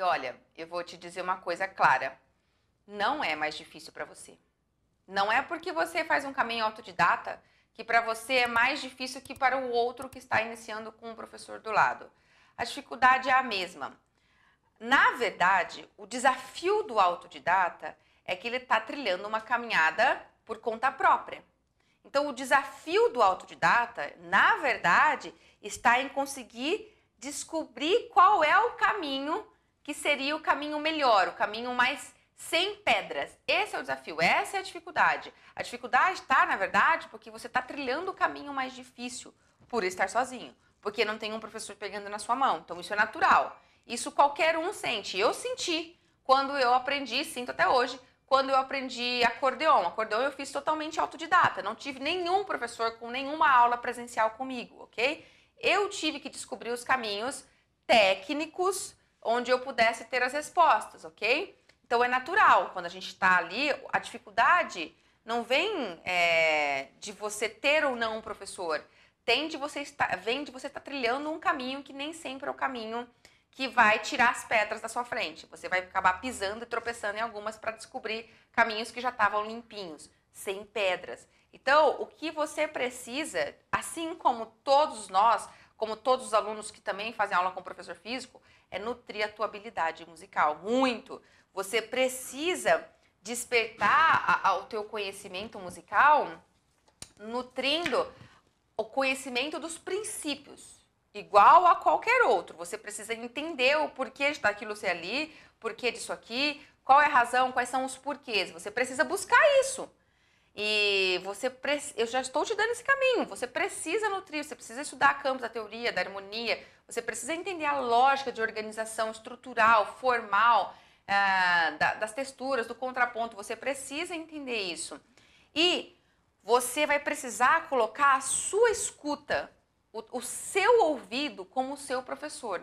E olha, eu vou te dizer uma coisa clara: não é mais difícil para você. Não é porque você faz um caminho autodidata que para você é mais difícil que para o outro que está iniciando com o professor do lado. A dificuldade é a mesma. Na verdade, o desafio do autodidata é que ele está trilhando uma caminhada por conta própria. Então, o desafio do autodidata, na verdade, está em conseguir descobrir qual é o caminho que seria o caminho melhor, o caminho mais sem pedras. Esse é o desafio, essa é a dificuldade. A dificuldade está, na verdade, porque você está trilhando o caminho mais difícil por estar sozinho, porque não tem um professor pegando na sua mão. Então, isso é natural. Isso qualquer um sente. Eu senti quando eu aprendi, sinto até hoje, quando eu aprendi acordeon. Acordeon eu fiz totalmente autodidata, não tive nenhum professor com nenhuma aula presencial comigo, ok? Eu tive que descobrir os caminhos técnicos onde eu pudesse ter as respostas, ok? Então é natural, quando a gente está ali, a dificuldade não vem é, de você ter ou não um professor, tem de você estar, vem de você estar trilhando um caminho que nem sempre é o caminho que vai tirar as pedras da sua frente. Você vai acabar pisando e tropeçando em algumas para descobrir caminhos que já estavam limpinhos, sem pedras. Então, o que você precisa, assim como todos nós, como todos os alunos que também fazem aula com o professor físico, é nutrir a tua habilidade musical. Muito! Você precisa despertar a, o teu conhecimento musical nutrindo o conhecimento dos princípios, igual a qualquer outro. Você precisa entender o porquê de daquilo tá ser ali, porquê disso aqui, qual é a razão, quais são os porquês. Você precisa buscar isso. E você eu já estou te dando esse caminho. Você precisa nutrir, você precisa estudar campos da teoria, da harmonia, você precisa entender a lógica de organização estrutural, formal, ah, da, das texturas, do contraponto. Você precisa entender isso. E você vai precisar colocar a sua escuta, o, o seu ouvido, como o seu professor.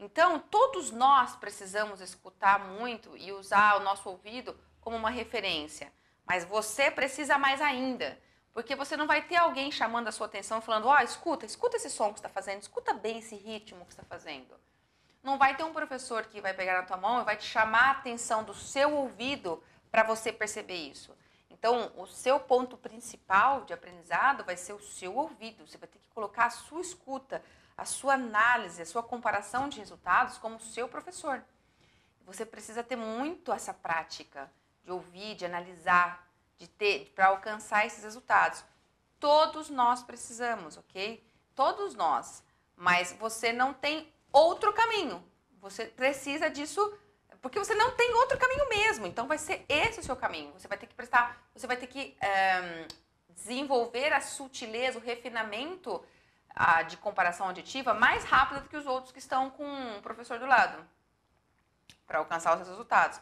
Então, todos nós precisamos escutar muito e usar o nosso ouvido como uma referência. Mas você precisa mais ainda. Porque você não vai ter alguém chamando a sua atenção falando: ó, oh, escuta, escuta esse som que está fazendo, escuta bem esse ritmo que está fazendo. Não vai ter um professor que vai pegar na tua mão e vai te chamar a atenção do seu ouvido para você perceber isso. Então, o seu ponto principal de aprendizado vai ser o seu ouvido. Você vai ter que colocar a sua escuta, a sua análise, a sua comparação de resultados como seu professor. Você precisa ter muito essa prática de ouvir, de analisar, de ter para alcançar esses resultados. Todos nós precisamos, ok? Todos nós. Mas você não tem outro caminho. Você precisa disso porque você não tem outro caminho mesmo. Então vai ser esse o seu caminho. Você vai ter que prestar, você vai ter que um, eh, desenvolver a sutileza, o refinamento a, de comparação auditiva mais rápido do que os outros que estão com o professor do lado para alcançar os resultados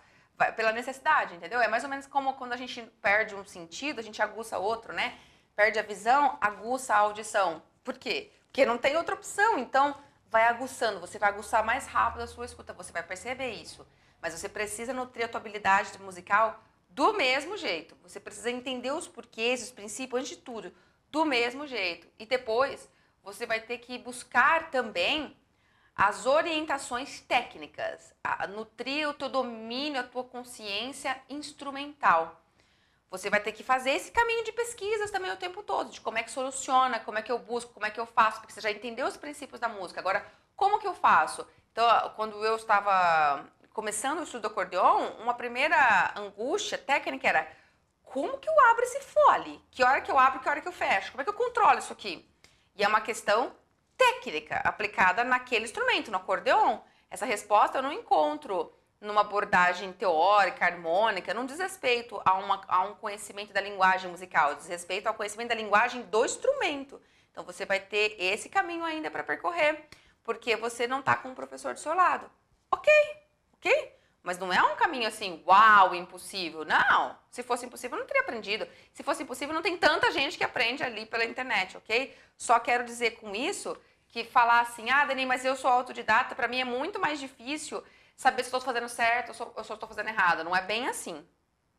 pela necessidade, entendeu? É mais ou menos como quando a gente perde um sentido, a gente aguça outro, né? Perde a visão, aguça a audição. Por quê? Porque não tem outra opção. Então, vai aguçando, você vai aguçar mais rápido a sua escuta, você vai perceber isso. Mas você precisa nutrir a tua habilidade musical do mesmo jeito. Você precisa entender os porquês, os princípios, antes de tudo, do mesmo jeito. E depois, você vai ter que buscar também as orientações técnicas, a, nutrir o teu domínio, a tua consciência instrumental. Você vai ter que fazer esse caminho de pesquisas também o tempo todo, de como é que soluciona, como é que eu busco, como é que eu faço, porque você já entendeu os princípios da música. Agora, como que eu faço? Então, quando eu estava começando o estudo do acordeon, uma primeira angústia técnica era como que eu abro esse fole? Que hora que eu abro, que hora que eu fecho? Como é que eu controlo isso aqui? E é uma questão técnica aplicada naquele instrumento, no acordeon. Essa resposta eu não encontro numa abordagem teórica, harmônica, não diz respeito a, uma, a um conhecimento da linguagem musical, diz respeito ao conhecimento da linguagem do instrumento. Então você vai ter esse caminho ainda para percorrer, porque você não está com um professor do seu lado. Ok, ok? Mas não é um caminho assim, uau, impossível. Não. Se fosse impossível, não teria aprendido. Se fosse impossível, não tem tanta gente que aprende ali pela internet, ok? Só quero dizer com isso que falar assim, ah, Dani, mas eu sou autodidata, para mim é muito mais difícil saber se estou fazendo certo ou se estou fazendo errado. Não é bem assim.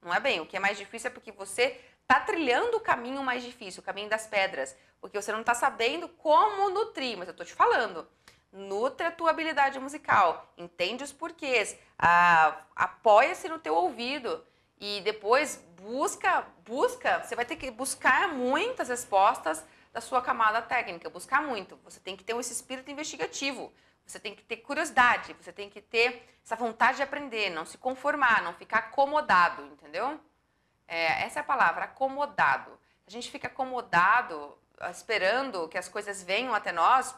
Não é bem. O que é mais difícil é porque você está trilhando o caminho mais difícil, o caminho das pedras. Porque você não está sabendo como nutrir, mas eu estou te falando. Nutre a tua habilidade musical, entende os porquês, ah, apoia-se no teu ouvido e depois busca, busca. Você vai ter que buscar muitas respostas da sua camada técnica, buscar muito. Você tem que ter esse espírito investigativo, você tem que ter curiosidade, você tem que ter essa vontade de aprender, não se conformar, não ficar acomodado, entendeu? É, essa é a palavra, acomodado. A gente fica acomodado, ah, esperando que as coisas venham até nós,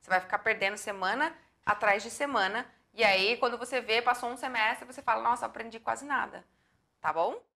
você vai ficar perdendo semana atrás de semana. E aí, quando você vê, passou um semestre, você fala, nossa, aprendi quase nada. Tá bom?